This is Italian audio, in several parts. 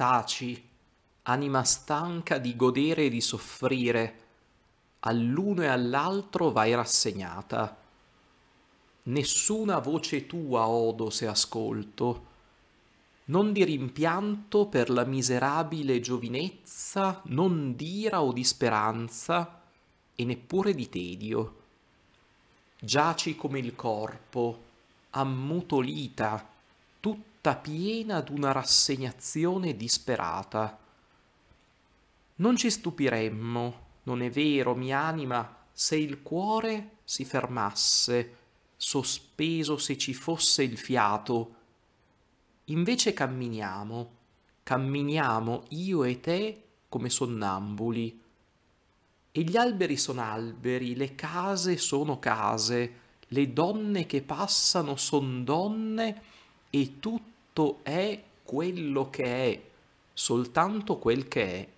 taci, anima stanca di godere e di soffrire, all'uno e all'altro vai rassegnata. Nessuna voce tua odo se ascolto, non di rimpianto per la miserabile giovinezza, non d'ira o di speranza, e neppure di tedio. Giaci come il corpo, ammutolita, tutta tutta piena d'una rassegnazione disperata. Non ci stupiremmo, non è vero, mia anima, se il cuore si fermasse, sospeso se ci fosse il fiato. Invece camminiamo, camminiamo io e te come sonnambuli. E gli alberi sono alberi, le case sono case, le donne che passano son donne e tutto è quello che è, soltanto quel che è.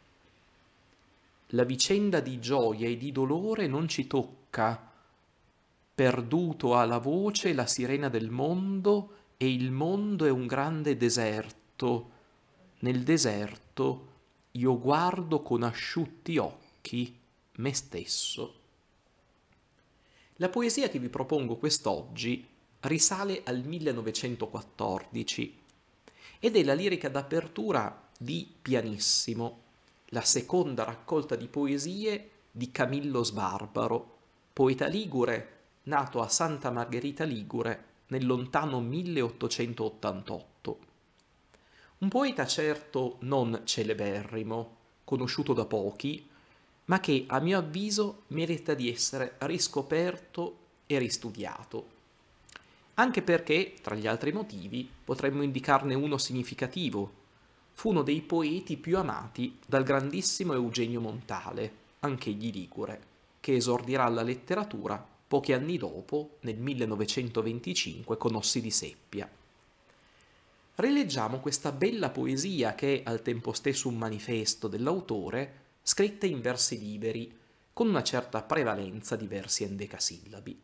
La vicenda di gioia e di dolore non ci tocca. Perduto ha la voce la sirena del mondo e il mondo è un grande deserto. Nel deserto io guardo con asciutti occhi me stesso. La poesia che vi propongo quest'oggi risale al 1914 ed è la lirica d'apertura di Pianissimo, la seconda raccolta di poesie di Camillo Sbarbaro, poeta ligure nato a Santa Margherita Ligure nel lontano 1888. Un poeta certo non celeberrimo, conosciuto da pochi, ma che a mio avviso merita di essere riscoperto e ristudiato anche perché, tra gli altri motivi, potremmo indicarne uno significativo. Fu uno dei poeti più amati dal grandissimo Eugenio Montale, anch'egli ligure, che esordirà alla letteratura pochi anni dopo, nel 1925, con Ossi di Seppia. Rileggiamo questa bella poesia che è al tempo stesso un manifesto dell'autore, scritta in versi liberi, con una certa prevalenza di versi endecasillabi.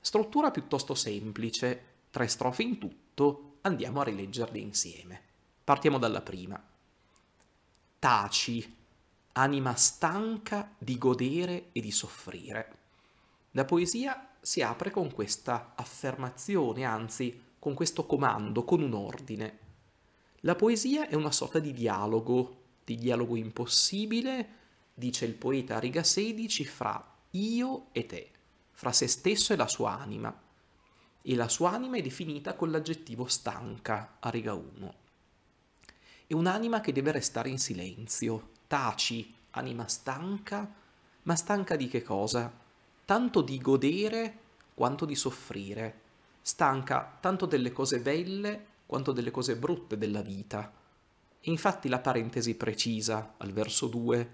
Struttura piuttosto semplice, tre strofe in tutto, andiamo a rileggerle insieme. Partiamo dalla prima. Taci, anima stanca di godere e di soffrire. La poesia si apre con questa affermazione, anzi con questo comando, con un ordine. La poesia è una sorta di dialogo, di dialogo impossibile, dice il poeta a riga 16, fra io e te fra se stesso e la sua anima. E la sua anima è definita con l'aggettivo stanca a riga 1. È un'anima che deve restare in silenzio, taci, anima stanca, ma stanca di che cosa? Tanto di godere quanto di soffrire, stanca tanto delle cose belle quanto delle cose brutte della vita. E infatti la parentesi precisa al verso 2,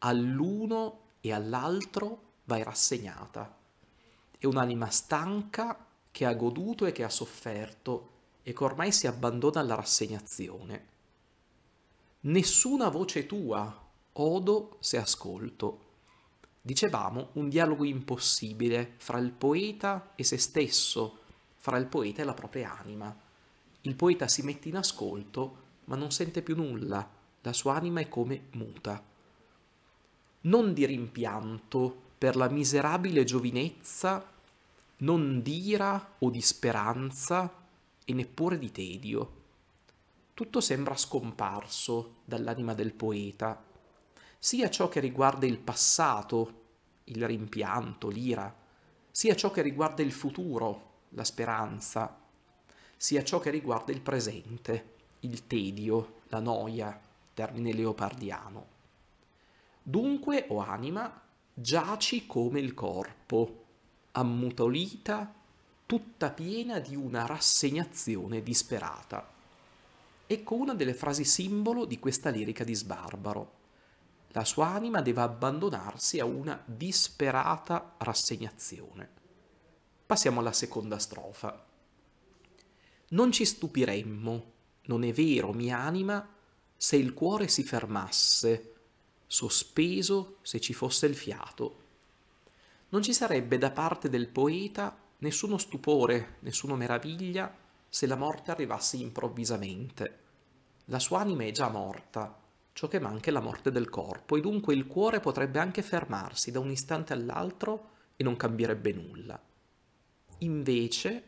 all'uno e all'altro vai rassegnata. È un'anima stanca che ha goduto e che ha sofferto e che ormai si abbandona alla rassegnazione. Nessuna voce tua odo se ascolto. Dicevamo un dialogo impossibile fra il poeta e se stesso, fra il poeta e la propria anima. Il poeta si mette in ascolto ma non sente più nulla, la sua anima è come muta. Non di rimpianto, per la miserabile giovinezza non d'ira o di speranza e neppure di tedio. Tutto sembra scomparso dall'anima del poeta, sia ciò che riguarda il passato, il rimpianto, l'ira, sia ciò che riguarda il futuro, la speranza, sia ciò che riguarda il presente, il tedio, la noia, termine leopardiano. Dunque, o anima, giaci come il corpo, ammutolita, tutta piena di una rassegnazione disperata. Ecco una delle frasi simbolo di questa lirica di sbarbaro. La sua anima deve abbandonarsi a una disperata rassegnazione. Passiamo alla seconda strofa. Non ci stupiremmo, non è vero, mia anima, se il cuore si fermasse, sospeso se ci fosse il fiato. Non ci sarebbe da parte del poeta nessuno stupore, nessuna meraviglia se la morte arrivasse improvvisamente. La sua anima è già morta, ciò che manca è la morte del corpo, e dunque il cuore potrebbe anche fermarsi da un istante all'altro e non cambierebbe nulla. Invece,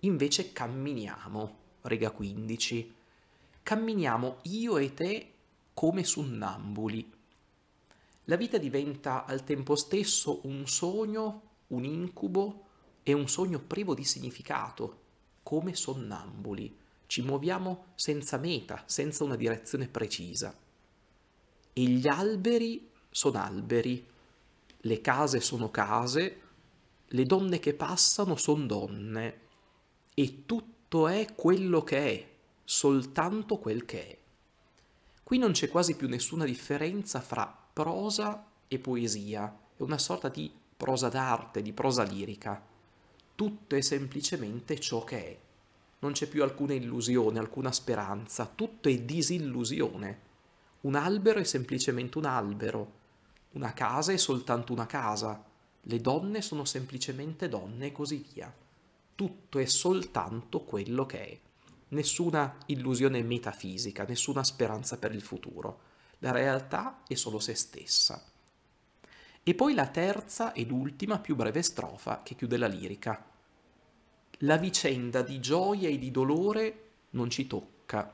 invece camminiamo, riga 15. Camminiamo io e te come sonnambuli la vita diventa al tempo stesso un sogno, un incubo e un sogno privo di significato, come sonnambuli. Ci muoviamo senza meta, senza una direzione precisa. E gli alberi sono alberi, le case sono case, le donne che passano sono donne e tutto è quello che è, soltanto quel che è. Qui non c'è quasi più nessuna differenza fra prosa e poesia, è una sorta di prosa d'arte, di prosa lirica. Tutto è semplicemente ciò che è. Non c'è più alcuna illusione, alcuna speranza, tutto è disillusione. Un albero è semplicemente un albero, una casa è soltanto una casa, le donne sono semplicemente donne e così via. Tutto è soltanto quello che è. Nessuna illusione metafisica, nessuna speranza per il futuro la realtà è solo se stessa. E poi la terza ed ultima più breve strofa che chiude la lirica. La vicenda di gioia e di dolore non ci tocca.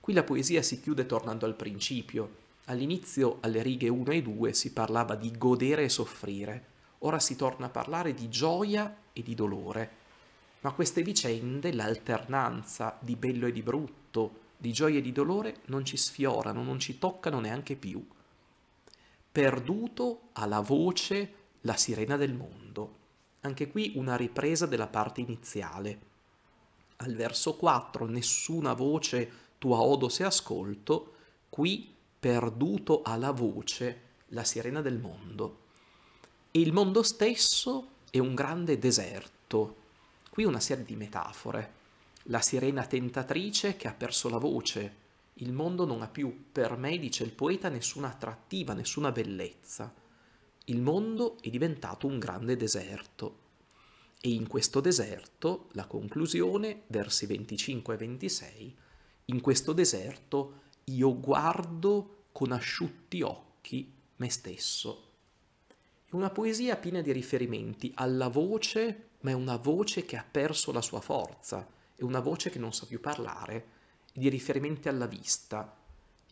Qui la poesia si chiude tornando al principio. All'inizio, alle righe 1 e 2, si parlava di godere e soffrire. Ora si torna a parlare di gioia e di dolore. Ma queste vicende, l'alternanza di bello e di brutto, di gioia e di dolore non ci sfiorano, non ci toccano neanche più. Perduto alla voce la sirena del mondo. Anche qui una ripresa della parte iniziale. Al verso 4 nessuna voce tua odo se ascolto, qui perduto alla voce la sirena del mondo. E il mondo stesso è un grande deserto. Qui una serie di metafore la sirena tentatrice che ha perso la voce. Il mondo non ha più, per me, dice il poeta, nessuna attrattiva, nessuna bellezza. Il mondo è diventato un grande deserto. E in questo deserto, la conclusione, versi 25 e 26, in questo deserto io guardo con asciutti occhi me stesso. È una poesia piena di riferimenti alla voce, ma è una voce che ha perso la sua forza è una voce che non sa più parlare, di riferimenti alla vista.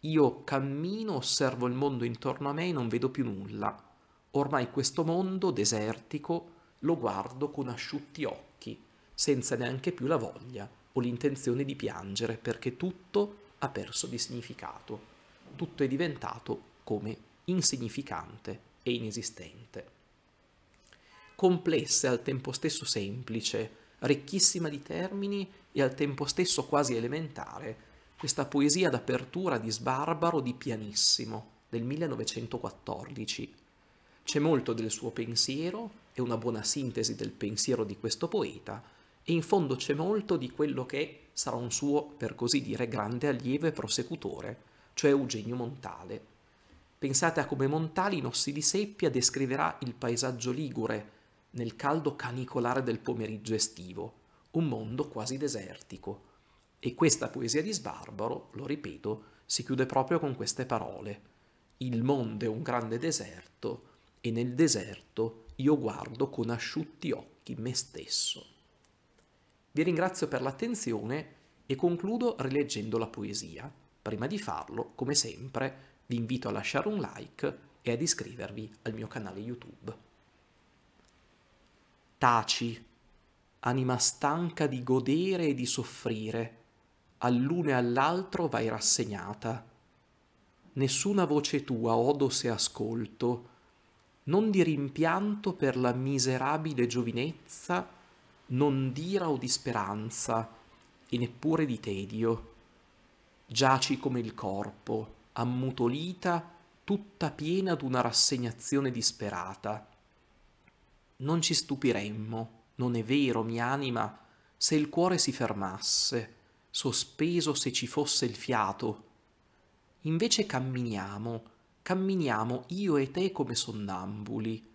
Io cammino, osservo il mondo intorno a me e non vedo più nulla. Ormai questo mondo desertico lo guardo con asciutti occhi, senza neanche più la voglia o l'intenzione di piangere, perché tutto ha perso di significato. Tutto è diventato come insignificante e inesistente. Complessa e al tempo stesso semplice, ricchissima di termini e al tempo stesso quasi elementare, questa poesia d'apertura di Sbarbaro di Pianissimo del 1914. C'è molto del suo pensiero, è una buona sintesi del pensiero di questo poeta, e in fondo c'è molto di quello che sarà un suo, per così dire, grande allievo e prosecutore, cioè Eugenio Montale. Pensate a come Montale in Ossi di Seppia descriverà il paesaggio ligure, nel caldo canicolare del pomeriggio estivo, un mondo quasi desertico. E questa poesia di Sbarbaro, lo ripeto, si chiude proprio con queste parole. Il mondo è un grande deserto e nel deserto io guardo con asciutti occhi me stesso. Vi ringrazio per l'attenzione e concludo rileggendo la poesia. Prima di farlo, come sempre, vi invito a lasciare un like e ad iscrivervi al mio canale YouTube taci, anima stanca di godere e di soffrire, all'uno e all'altro vai rassegnata. Nessuna voce tua odo se ascolto, non di rimpianto per la miserabile giovinezza, non d'ira o di speranza, e neppure di tedio. Giaci come il corpo, ammutolita, tutta piena d'una rassegnazione disperata non ci stupiremmo, non è vero, mia anima, se il cuore si fermasse, sospeso se ci fosse il fiato. Invece camminiamo, camminiamo io e te come sonnambuli,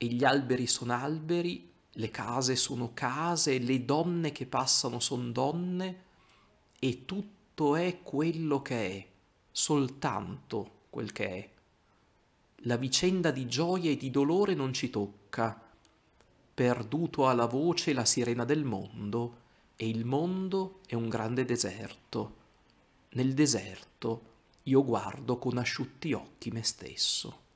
e gli alberi sono alberi, le case sono case, le donne che passano son donne, e tutto è quello che è, soltanto quel che è la vicenda di gioia e di dolore non ci tocca. Perduto alla voce la sirena del mondo, e il mondo è un grande deserto. Nel deserto io guardo con asciutti occhi me stesso.